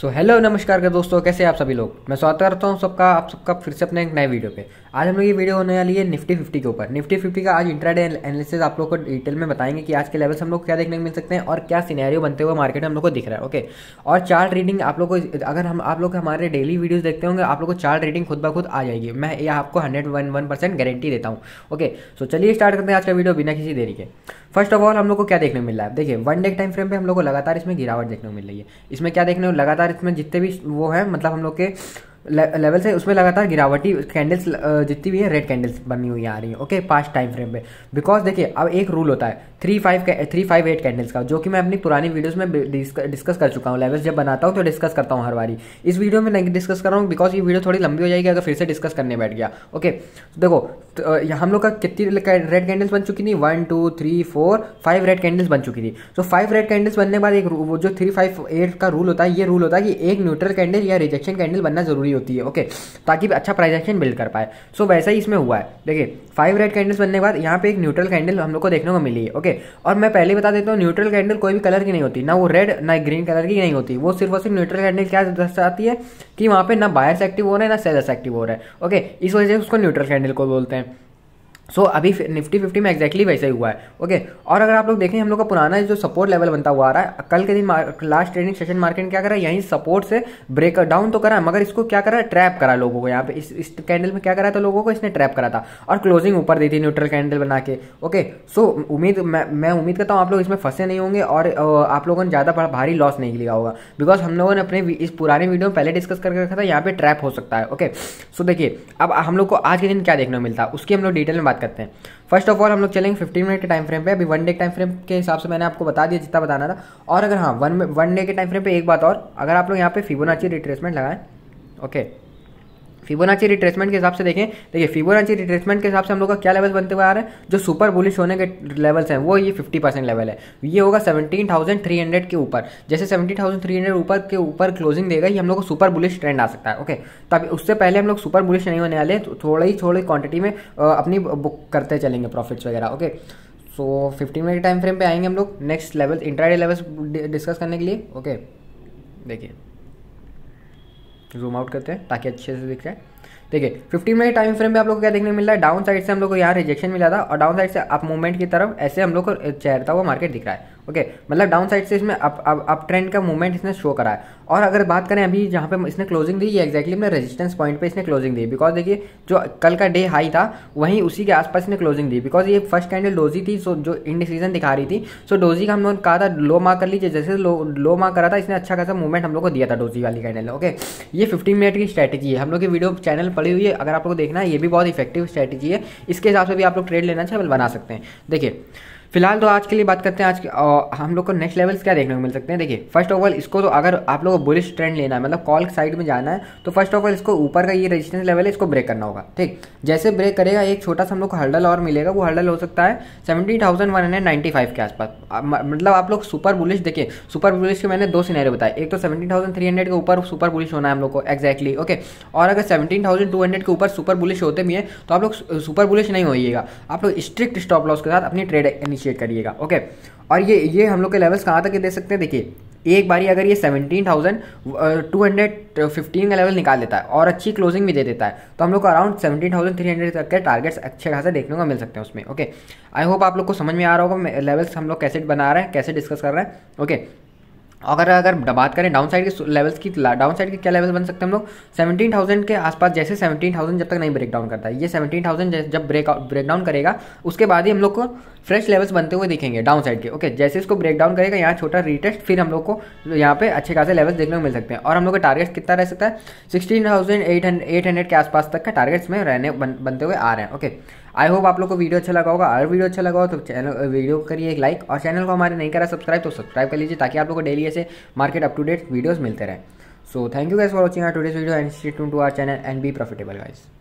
So hello नमस्कार के दोस्तों कैसे आप सभी लोग मैं स्वागत करता हूँ सबका आप सबका फिर से अपने एक नए वीडियो पे आज हम लोग ये वीडियो होने वाली है निफ्टी फिफ्टी के ऊपर निफ्टी फिफ्टी का आज इंट्राडे एनालिसिस आप लोग को डिटेल में बताएंगे कि आज के लेवल्स हम लोग क्या देखने को मिल सकते हैं और क्या सीनारियो बनते हुए मार्केट में हम लोग को दिख रहा है ओके और चार्ट रीडिंग आप लोग को अगर हम आप लोग हमारे डेली वीडियोज देखते होंगे आप लोग को चार्ट रीडिंग खुद ब खुद आ जाएगी मैं ये आपको hundred one one percent guarantee देता हूँ ओके सो चलिए स्टार्ट करते हैं आज का वीडियो बिना किसी देरी के फर्स्ट ऑफ ऑल हम लोग को क्या देखने मिल रहा है देखिए वन डे टाइम फ्रेम पे हम लोग को लगातार इसमें गिरावट देखने को मिल रही है इसमें क्या देखने को लगातार इसमें जितने भी वो है मतलब हम लोग के ले, लेवल से उसमें लगातार गिरावटी कैंडल्स जितनी भी है रेड कैंडल्स बनी हुई आ रही है ओके पास्ट टाइम फ्रेम पे बिकॉज देखिए अब एक रूल होता है three five three five eight candles का जो कि मैं अपनी पुरानी वीडियोस में डिस्कस कर चुका हूँ लेवल्स जब बनाता हूँ तो डिस्कस करता हूँ हर बारी इस वीडियो में नहीं डिस्कस कर रहा हूँ बिकॉज ये वीडियो थोड़ी लंबी हो जाएगी अगर फिर से डिस्कस करने बैठ गया ओके देखो तो हम लोग का कितनी रेड कैंडल्स बन चुकी थी one two three four five red candles बन चुकी थी तो फाइव रेड कैंडल्स बनने के बाद एक वो जो थ्री फाइव एट का रूल होता है ये रूल होता है कि एक न्यूट्रल कैंडल या रिजेक्शन कैंडल बनना जरूरी होती है ओके ताकि अच्छा प्राइस एक्शन बिल्ड कर पाए सो वैसा ही इसमें हुआ है देखिए फाइव रेड कैंडल्स बनने के बाद यहाँ पे एक न्यूट्रल कैंडल हम लोग को देखने को मिली है ओके और मैं पहले बता देता हूँ न्यूट्रल कैंडल कोई भी कलर की नहीं होती ना वो रेड ना ग्रीन कलर की नहीं होती वो सिर्फ और सिर्फ न्यूट्रल कैंडल क्या दर्शाती है कि वहाँ पे ना बायर्स एक्टिव हो रहे हैं ना सेलर्स एक्टिव हो रहा है ओके इस वजह से उसको न्यूट्रल कैंडल को बोलते हैं सो so, अभी निफ्टी फिफ्टी में एक्जैक्टली exactly वैसे ही हुआ है ओके okay? और अगर आप लोग देखें हम लोग का पुराना जो सपोर्ट लेवल बनता हुआ आ रहा है कल के दिन लास्ट ट्रेडिंग सेशन मार्केट क्या करा यहीं सपोर्ट से ब्रेक डाउन तो करा मगर इसको क्या करा ट्रैप करा लोगों को यहाँ पे इस, इस कैंडल में क्या करा था लोगों को इसने ट्रैप करा था और क्लोजिंग ऊपर दी थी न्यूट्रल कैंडल बना के ओके सो उम्मीद मैं मैं उम्मीद करता हूँ आप लोग इसमें फंसे नहीं होंगे और आप लोगों ने ज़्यादा भारी लॉस नहीं लिया होगा बिकॉज हम लोगों ने अपने इस पुराने वीडियो में पहले डिस्कस करके रखा था यहाँ पे ट्रैप हो सकता है ओके सो देखिए अब हम लोग को आज के दिन क्या देखने को मिलता है उसकी हम लोग डिटेल में बात बात करते हैं फर्स्ट ऑफ ऑल हम लोग चलेंगे फिफ्टीन मिनट के टाइम फ्रेम पे अभी वन डे के टाइम फ्रेम के हिसाब से मैंने आपको बता दिया जितना बताना था और अगर हाँ वन वन डे के टाइम फ्रेम पे एक बात और अगर आप लोग यहाँ पे फिबोनाची रिट्रेसमेंट लगाएं ओके okay. फिबोनाची रिट्रेसमेंट के हिसाब से देखें देखिए फिबोनाची रिट्रेसमेंट के हिसाब से हम लोग का क्या लेवल बनते हुए आ रहे हैं जो सुपर बुलिश होने के लेवल्स हैं वो ये फिफ्टी परसेंट लेवल है ये होगा 17,300 थाउजेंड थ्री हंड्रेड के ऊपर जैसे सेवेंटीन थाउजेंड थ्री हंड्रेड ऊपर के ऊपर क्लोजिंग देगा ही हम लोग को सुपर बुलिश ट्रेंड आ सकता है ओके तब उससे पहले हम लोग सुपर बुलिश नहीं होने वाले तो ही थोड़ी क्वांटिटी में अपनी बुक करते चलेंगे प्रॉफिट्स वगैरह okay so fifteen minute time frame पे आएंगे हम लोग next level intraday levels discuss करने के लिए ओके देखिए जूम आउट करते हैं ताकि अच्छे से दिख जाए देखिए फिफ्टी मिनट टाइम फ्रेम में आप लोग को क्या देखने मिल रहा है डाउन साइड से हम लोग को यहाँ रिजेक्शन मिला था और डाउन साइड से आप मूवमेंट की तरफ ऐसे हम लोग को चेहरता हुआ मार्केट दिख रहा है ओके मतलब डाउन साइड से इसमें अप ट्रेंड का मूवमेंट इसने शो करा है और अगर बात करें अभी जहाँ पे इसने क्लोजिंग दी है एक्जैक्टली अपने रेजिस्टेंस पॉइंट पे इसने क्लोजिंग दी बिकॉज देखिए जो कल का डे हाई था वहीं उसी के आसपास इसने क्लोजिंग दी बिकॉज ये फर्स्ट कैंडल डोजी थी सो जो इंडिसीजन दिखा रही थी सो डोजी का हम लोगों ने कहा था लो मार्क कर लीजिए जैसे लो लो मार्क करा था इसने अच्छा खासा मूवमेंट हम लोग को दिया था डोजी वाली कैंडल ओके ये फिफ्टीन मिनट की स्ट्रैटेजी है हम लोग की वीडियो चैनल पड़ी हुई है अगर आप लोग देखना है ये भी बहुत इफेक्टिव स्ट्रैटेजी है इसके हिसाब से भी आप लोग ट्रेड लेना चाहे अच्छा, बना सकते हैं देखिए फिलहाल तो आज के लिए बात करते हैं आज के, आ, हम लोग को नेक्स्ट लेवल्स क्या देखने को मिल सकते हैं देखिए फर्स्ट ऑफ ऑल इसको तो अगर आप लोग को बुलिश ट्रेंड लेना है मतलब कॉल साइड में जाना है तो फर्स्ट ऑफ ऑल इसको ऊपर का ये रेजिस्टेंस लेवल है इसको ब्रेक करना होगा ठीक जैसे ब्रेक करेगा एक छोटा सा हम लोग को हर्डल और मिलेगा वो हर्डल हो सकता है seventy thousand one hundred ninety five के आसपास मतलब आप लोग सुपर बुलिश देखिए सुपर बुलिश के मैंने दो सिनेरियो बताए एक तो सेवेंटी थाउजेंड थ्री के ऊपर सुपर बुलिश होना है हम लोग को एक्जैक्टली ओके और अगर सेवेंटीन थाउजेंड टू हंड्रेड के ऊपर सुपर बुलिश होते भी है तो आप लोग सुपर बुलिश नहीं होइएगा आप लोग स्ट्रिक्ट स्टॉप लॉस के साथ अपनी ट्रेड इनिशिएट करिएगा ओके और ये ये हम लोग के लेवल्स कहाँ तक दे सकते हैं देखिए एक बारी अगर ये seventeen thousand two hundred fifteen का लेवल निकाल देता है और अच्छी क्लोजिंग भी दे देता है तो हम लोग को around seventeen thousand three hundred तक के टारगेट्स अच्छे खासे देखने को मिल सकते हैं उसमें ओके आई होप आप लोग को समझ में आ रहा होगा लेवल्स हम लोग कैसे बना रहे हैं कैसे डिस्कस कर रहे हैं ओके अगर अगर बात करें डाउन साइड के लेवल्स की डाउन साइड के क्या लेवल्स बन सकते हैं हम लोग सेवेंटीन थाउजेंड के आसपास जैसे सेवेंटीन थाउजेंड जब तक नहीं ब्रेक डाउन करता है ये सेवेंटीन थाउजेंड जब ब्रेक ब्रेक डाउन करेगा उसके बाद ही हम लोग को फ्रेश लेवल्स बनते हुए दिखेंगे डाउन साइड के ओके जैसे इसको ब्रेक डाउन करेगा यहाँ छोटा रीटेस्ट फिर हम लोग को यहाँ पे अच्छे खासे लेवल्स देखने को मिल सकते हैं और हम लोग का टारगेट कितना रह सकता है सिक्सटीन थाउजेंड एट हंड्रेड के आसपास तक का टारगेट्स में रहने बन, बनते हुए आ रहे हैं ओके आई होप आप लोग को वीडियो अच्छा लगा होगा और वीडियो अच्छा लगा हो तो चैनल वीडियो करिए एक लाइक और चैनल को हमारे नहीं करा सब्सक्राइब तो सब्सक्राइब कर लीजिए ताकि आप लोग को डेली ऐसे market up to date videos मिलते रहे so thank you guys for watching our today's video and to our channel and be profitable guys